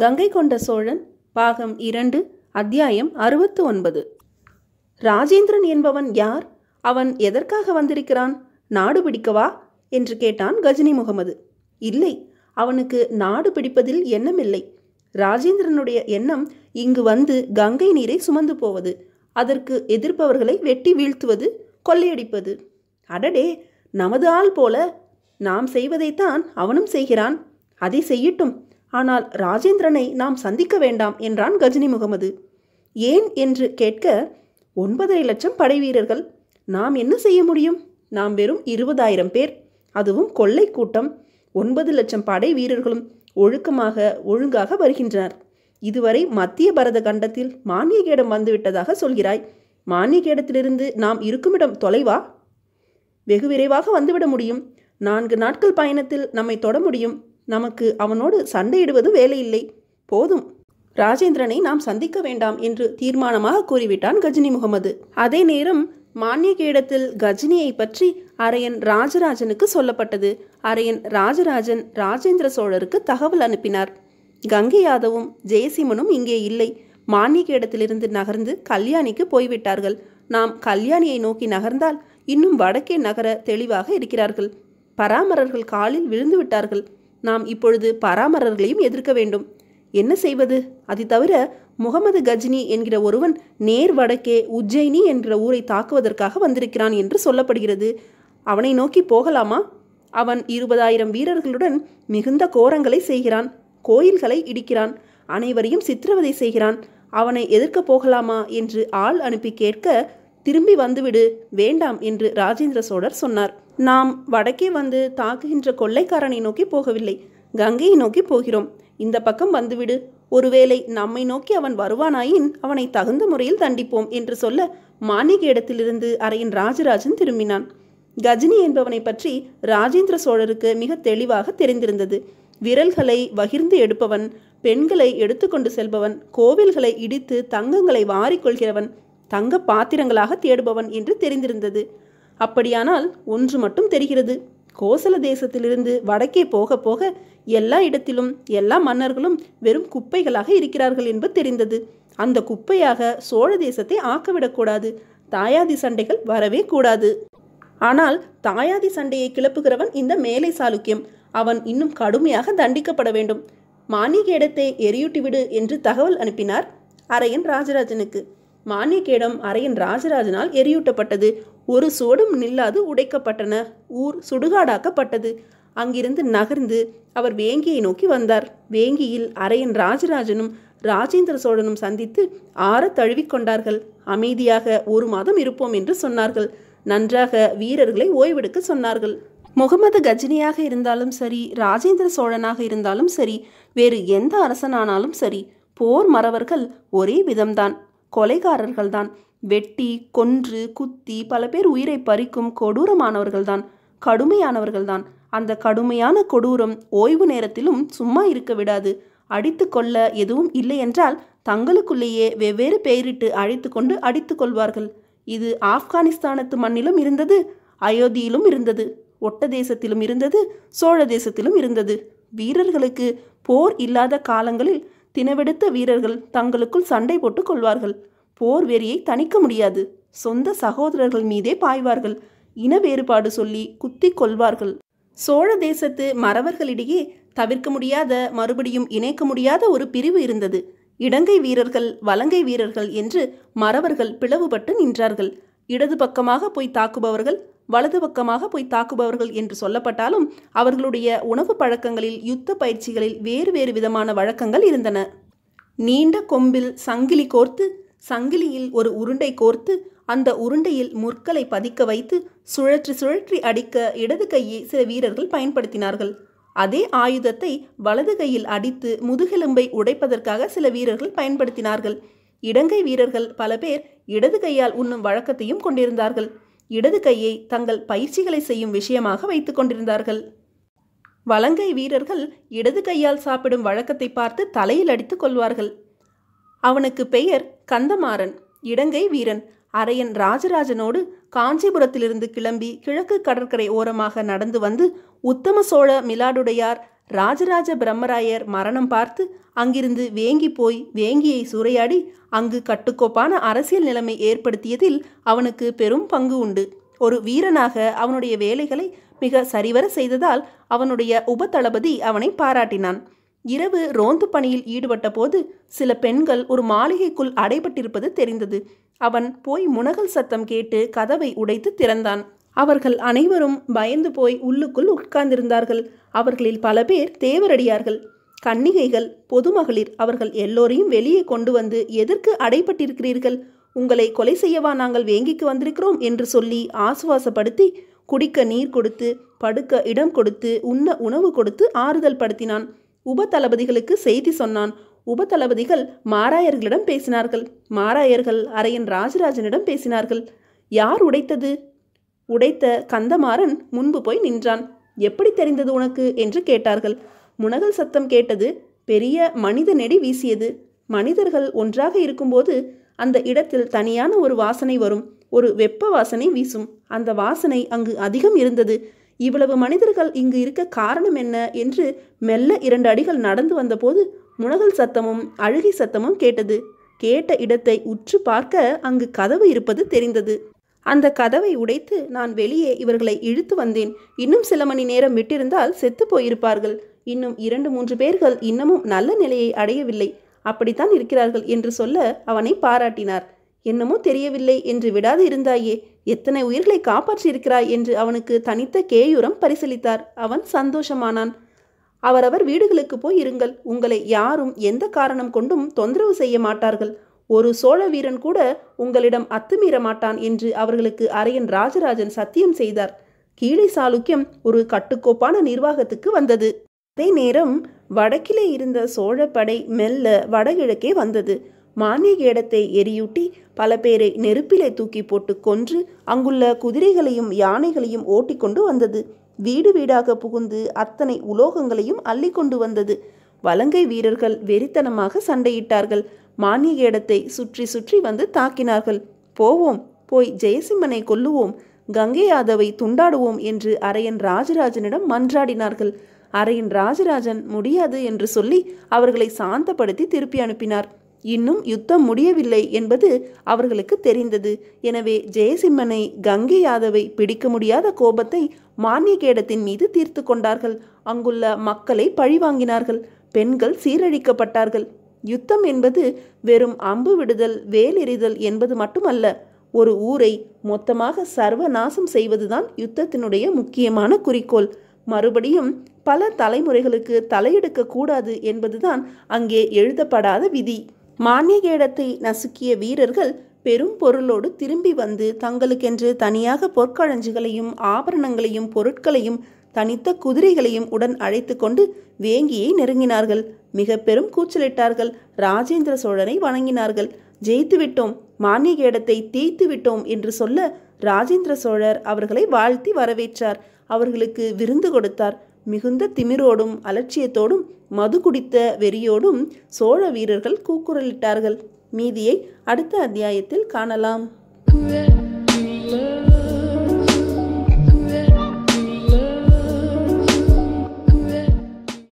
கங்கை கொண்ட சோழன் பாகம் இரண்டு அத்தியாயம் அறுபத்து ஒன்பது ராஜேந்திரன் என்பவன் யார் அவன் எதற்காக வந்திருக்கிறான் நாடு பிடிக்கவா என்று கேட்டான் கஜினி முகமது இல்லை அவனுக்கு நாடு பிடிப்பதில் எண்ணமில்லை ராஜேந்திரனுடைய எண்ணம் இங்கு வந்து கங்கை நீரை சுமந்து போவது அதற்கு எதிர்ப்பவர்களை வெட்டி வீழ்த்துவது கொள்ளையடிப்பது அடடே நமது ஆள் போல நாம் செய்வதைத்தான் அவனும் செய்கிறான் அதை செய்யட்டும் ஆனால் ராஜேந்திரனை நாம் சந்திக்க வேண்டாம் என்றான் கஜினி முகமது ஏன் என்று கேட்க ஒன்பதரை லட்சம் படை வீரர்கள் நாம் என்ன செய்ய முடியும் நாம் வெறும் இருபதாயிரம் பேர் அதுவும் கொள்ளை கூட்டம் ஒன்பது லட்சம் படை வீரர்களும் ஒழுக்கமாக ஒழுங்காக வருகின்றனர் இதுவரை மத்திய பரத கண்டத்தில் மானியகேடம் வந்துவிட்டதாக சொல்கிறாய் மானியகேடத்திலிருந்து நாம் இருக்குமிடம் தொலைவா வெகு விரைவாக வந்துவிட முடியும் நான்கு நாட்கள் பயணத்தில் நம்மை தொட முடியும் நமக்கு அவனோடு சண்டையிடுவது வேலையில்லை போதும் ராஜேந்திரனை நாம் சந்திக்க வேண்டாம் என்று தீர்மானமாக கூறிவிட்டான் கஜினி முகமது அதே நேரம் மானியகேடத்தில் கஜினியை பற்றி அரையன் ராஜராஜனுக்கு சொல்லப்பட்டது அரையன் ராஜராஜன் ராஜேந்திர சோழருக்கு தகவல் அனுப்பினார் கங்கை யாதவும் ஜெயசிம்மனும் இங்கே இல்லை மானியகேடத்திலிருந்து நகர்ந்து கல்யாணிக்கு போய்விட்டார்கள் நாம் கல்யாணியை நோக்கி நகர்ந்தால் இன்னும் வடக்கே நகர தெளிவாக இருக்கிறார்கள் பராமரர்கள் காலில் விழுந்து விட்டார்கள் நாம் இப்பொழுது பராமரர்களையும் எதிர்க்க வேண்டும் என்ன செய்வது அது தவிர முகமது கஜினி என்கிற ஒருவன் நேர் வடக்கே உஜ்ஜைனி என்ற ஊரை தாக்குவதற்காக வந்திருக்கிறான் என்று சொல்லப்படுகிறது அவனை நோக்கி போகலாமா அவன் இருபதாயிரம் வீரர்களுடன் மிகுந்த கோரங்களை செய்கிறான் கோயில்களை இடிக்கிறான் அனைவரையும் சித்திரவதை செய்கிறான் அவனை எதிர்க்க போகலாமா என்று ஆள் அனுப்பி கேட்க திரும்பி வந்துவிடு வேண்டாம் என்று ராஜேந்திர சோழர் சொன்னார் நாம் வடக்கே வந்து தாக்குகின்ற கொள்ளைக்காரனை நோக்கி போகவில்லை கங்கையை நோக்கி போகிறோம் இந்த பக்கம் வந்துவிடு ஒருவேளை நம்மை நோக்கி அவன் வருவானாயின் அவனை தகுந்த முறையில் தண்டிப்போம் என்று சொல்ல மாணிக இடத்திலிருந்து அறையின் ராஜராஜன் திரும்பினான் கஜினி என்பவனை பற்றி ராஜேந்திர சோழருக்கு மிக தெளிவாக தெரிந்திருந்தது விரல்களை வகிர்ந்து எடுப்பவன் பெண்களை எடுத்துக்கொண்டு செல்பவன் கோவில்களை இடித்து தங்கங்களை வாரிக்கொள்கிறவன் தங்க பாத்திரங்களாக தேடுபவன் என்று தெரிந்திருந்தது அப்படியானால் ஒன்று மட்டும் தெரிகிறது கோசல தேசத்திலிருந்து வடக்கே போக போக எல்லா இடத்திலும் எல்லா மன்னர்களும் வெறும் குப்பைகளாக இருக்கிறார்கள் என்பது தெரிந்தது அந்த குப்பையாக சோழ தேசத்தை ஆக்கவிடக்கூடாது தாயாதி சண்டைகள் வரவே கூடாது ஆனால் தாயாதி சண்டையை கிளப்புகிறவன் இந்த மேலை சாளுக்கியம் அவன் இன்னும் கடுமையாக தண்டிக்கப்பட வேண்டும் மாணிக இடத்தை எரியூட்டிவிடு என்று தகவல் அனுப்பினார் அரையன் ராஜராஜனுக்கு மானியக்கேடம் அறையின் ராஜராஜனால் எரியூட்டப்பட்டது ஒரு சோடும் நில்லாது உடைக்கப்பட்டன ஊர் சுடுகாடாக்கப்பட்டது அங்கிருந்து நகர்ந்து அவர் வேங்கியை நோக்கி வந்தார் வேங்கியில் அரையன் ராஜராஜனும் ராஜேந்திர சோழனும் சந்தித்து ஆற தழுவிக்கொண்டார்கள் அமைதியாக ஒரு மாதம் இருப்போம் என்று சொன்னார்கள் நன்றாக வீரர்களை ஓய்வெடுக்க சொன்னார்கள் முகமது கஜினியாக இருந்தாலும் சரி ராஜேந்திர சோழனாக இருந்தாலும் சரி வேறு எந்த அரசனானாலும் சரி போர் மறவர்கள் ஒரே விதம்தான் கொலைகாரர்கள்தான் வெட்டி கொன்று குத்தி பல பேர் உயிரை பறிக்கும் கொடூரமானவர்கள்தான் கடுமையானவர்கள்தான் அந்த கடுமையான கொடூரம் ஓய்வு நேரத்திலும் சும்மா இருக்க விடாது அடித்து கொள்ள எதுவும் இல்லை என்றால் தங்களுக்குள்ளேயே வெவ்வேறு பெயரிட்டு அழைத்து கொண்டு அடித்து கொள்வார்கள் இது ஆப்கானிஸ்தானத்து மண்ணிலும் இருந்தது அயோத்தியிலும் இருந்தது ஒட்ட தேசத்திலும் இருந்தது சோழ தேசத்திலும் இருந்தது வீரர்களுக்கு போர் இல்லாத காலங்களில் தினவெடுத்த வீரர்கள் தங்களுக்குள் சண்டை போட்டு கொள்வார்கள் போர் வெறியை தணிக்க முடியாது சொந்த சகோதரர்கள் மீதே பாய்வார்கள் இன வேறுபாடு சொல்லி குத்தி கொள்வார்கள் சோழ தேசத்து மறவர்களிடையே தவிர்க்க முடியாத மறுபடியும் இணைக்க முடியாத ஒரு பிரிவு இருந்தது இடங்கை வீரர்கள் வலங்கை வீரர்கள் என்று மறவர்கள் பிளவுபட்டு நின்றார்கள் இடது பக்கமாக போய் தாக்குபவர்கள் வலது பக்கமாக போய் தாக்குபவர்கள் என்று சொல்லப்பட்டாலும் அவர்களுடைய உணவு பழக்கங்களில் யுத்த பயிற்சிகளில் வேறு வேறு விதமான வழக்கங்கள் இருந்தன நீண்ட கொம்பில் சங்கிலி கோர்த்து சங்கிலியில் ஒரு உருண்டை கோர்த்து அந்த உருண்டையில் முற்களை பதிக்க வைத்து சுழற்றி சுழற்றி அடிக்க இடது கையை சில வீரர்கள் பயன்படுத்தினார்கள் அதே ஆயுதத்தை வலது கையில் அடித்து முதுகெலும்பை உடைப்பதற்காக சில வீரர்கள் பயன்படுத்தினார்கள் இடங்கை வீரர்கள் பல பேர் இடது கையால் உண்ணும் வழக்கத்தையும் கொண்டிருந்தார்கள் இடது கையை தங்கள் பயிற்சிகளை செய்யும் விஷயமாக வைத்துக் கொண்டிருந்தார்கள் வலங்கை வீரர்கள் இடது கையால் சாப்பிடும் வழக்கத்தை பார்த்து தலையில் அடித்து கொள்வார்கள் அவனுக்கு பெயர் கந்தமாறன் இடங்கை வீரன் அரையன் ராஜராஜனோடு காஞ்சிபுரத்திலிருந்து கிளம்பி கிழக்கு கடற்கரை ஓரமாக நடந்து வந்து உத்தம சோழ மிலாடுடையார் ராஜராஜ பிரம்மராயர் மரணம் பார்த்து அங்கிருந்து வேங்கி போய் வேங்கியை சூறையாடி அங்கு கட்டுக்கோப்பான அரசியல் நிலைமை ஏற்படுத்தியதில் அவனுக்கு பெரும் பங்கு உண்டு ஒரு வீரனாக அவனுடைய வேலைகளை மிக சரிவர செய்ததால் அவனுடைய உபதளபதி அவனை பாராட்டினான் இரவு ரோந்து பணியில் ஈடுபட்ட போது சில பெண்கள் ஒரு மாளிகைக்குள் அடைபட்டிருப்பது தெரிந்தது அவன் போய் முனகல் சத்தம் கேட்டு கதவை உடைத்து திறந்தான் அவர்கள் அனைவரும் பயந்து போய் உள்ளுக்குள் உட்கார்ந்திருந்தார்கள் அவர்களில் பல பேர் தேவரடியார்கள் கன்னிகைகள் பொதுமகளிர் அவர்கள் எல்லோரையும் வெளியே கொண்டு வந்து எதற்கு அடைப்பட்டிருக்கிறீர்கள் உங்களை கொலை செய்யவா நாங்கள் வேங்கிக்கு வந்திருக்கிறோம் என்று சொல்லி ஆசுவாசப்படுத்தி குடிக்க நீர் கொடுத்து படுக்க இடம் கொடுத்து உண்ண உணவு கொடுத்து ஆறுதல் படுத்தினான் தளபதிகளுக்கு செய்தி சொன்னான் உபதளபதிகள் மாராயர்களிடம் பேசினார்கள் மாராயர்கள் அரையன் ராஜராஜனிடம் பேசினார்கள் யார் உடைத்தது உடைத்த கந்தமாறன் முன்பு போய் நின்றான் எப்படி தெரிந்தது உனக்கு என்று கேட்டார்கள் முனகல் சத்தம் கேட்டது பெரிய மனித நெடி வீசியது மனிதர்கள் ஒன்றாக இருக்கும்போது அந்த இடத்தில் தனியான ஒரு வாசனை வரும் ஒரு வெப்ப வாசனை வீசும் அந்த வாசனை அங்கு அதிகம் இருந்தது இவ்வளவு மனிதர்கள் இங்கு இருக்க காரணம் என்ன என்று மெல்ல இரண்டு அடிகள் நடந்து வந்தபோது முனகல் சத்தமும் அழுகை சத்தமும் கேட்டது கேட்ட இடத்தை உற்று பார்க்க அங்கு கதவு இருப்பது தெரிந்தது அந்த கதவை உடைத்து நான் வெளியே இவர்களை இழுத்து வந்தேன் இன்னும் சில மணி நேரம் விட்டிருந்தால் செத்து போயிருப்பார்கள் இன்னும் இரண்டு மூன்று பேர்கள் இன்னமும் நல்ல நிலையை அடையவில்லை அப்படித்தான் இருக்கிறார்கள் என்று சொல்ல அவனை பாராட்டினார் என்னமோ தெரியவில்லை என்று விடாது இருந்தாயே எத்தனை உயிர்களை காப்பாற்றியிருக்கிறாய் என்று அவனுக்கு தனித்த கேயூரம் பரிசளித்தார் அவன் சந்தோஷமானான் அவரவர் வீடுகளுக்கு போய் இருங்கள் உங்களை யாரும் எந்த காரணம் கொண்டும் தொந்தரவு செய்ய மாட்டார்கள் ஒரு சோழ வீரன் கூட உங்களிடம் அத்துமீற மாட்டான் என்று அவர்களுக்கு அரையன் ராஜராஜன் சத்தியம் செய்தார் கீழே சாளுக்கியம் ஒரு கட்டுக்கோப்பான நிர்வாகத்துக்கு வந்தது அதே நேரம் வடக்கிலே இருந்த சோழ படை மெல்ல வடகிழக்கே வந்தது மானிய கேடத்தை எரியூட்டி பல பேரை நெருப்பிலே தூக்கி போட்டு கொன்று அங்குள்ள குதிரைகளையும் யானைகளையும் ஓட்டிக்கொண்டு வந்தது வீடு வீடாக புகுந்து அத்தனை உலோகங்களையும் அள்ளி கொண்டு வந்தது வலங்கை வீரர்கள் வெறித்தனமாக சண்டையிட்டார்கள் மானிய இடத்தை சுற்றி சுற்றி வந்து தாக்கினார்கள் போவோம் போய் ஜெயசிம்மனை கொல்லுவோம் கங்கை யாதவை துண்டாடுவோம் என்று அரையன் ராஜராஜனிடம் மன்றாடினார்கள் அரையன் ராஜராஜன் முடியாது என்று சொல்லி அவர்களை சாந்தப்படுத்தி திருப்பி அனுப்பினார் இன்னும் யுத்தம் முடியவில்லை என்பது அவர்களுக்கு தெரிந்தது எனவே ஜெயசிம்மனை கங்கை யாதவை பிடிக்க முடியாத கோபத்தை மானியகேடத்தின் மீது தீர்த்து கொண்டார்கள் அங்குள்ள மக்களை பழிவாங்கினார்கள் பெண்கள் சீரழிக்கப்பட்டார்கள் யுத்தம் என்பது வெறும் அம்பு விடுதல் வேலெறிதல் என்பது மட்டுமல்ல ஒரு ஊரை மொத்தமாக சர்வநாசம் செய்வதுதான் யுத்தத்தினுடைய முக்கியமான குறிக்கோள் மறுபடியும் பல தலைமுறைகளுக்கு தலையெடுக்கக்கூடாது என்பதுதான் அங்கே எழுதப்படாத விதி மானியகேடத்தை நசுக்கிய வீரர்கள் பெரும் பொருளோடு திரும்பி வந்து தங்களுக்கென்று தனியாக பொற்களஞ்சிகளையும் ஆபரணங்களையும் பொருட்களையும் தனித்த குதிரைகளையும் உடன் அழைத்து கொண்டு வேங்கியை நெருங்கினார்கள் மிக பெரும் கூச்சலிட்டார்கள் ராஜேந்திர சோழனை வணங்கினார்கள் ஜெயித்து விட்டோம் மானிய தேய்த்து விட்டோம் என்று சொல்ல ராஜேந்திர சோழர் அவர்களை வாழ்த்தி வரவேற்றார் அவர்களுக்கு விருந்து கொடுத்தார் மிகுந்த திமிரோடும் அலட்சியத்தோடும் மது குடித்த வெறியோடும் சோழ வீரர்கள் கூக்குரலிட்டார்கள் மீதியை அடுத்த அத்தியாயத்தில் காணலாம்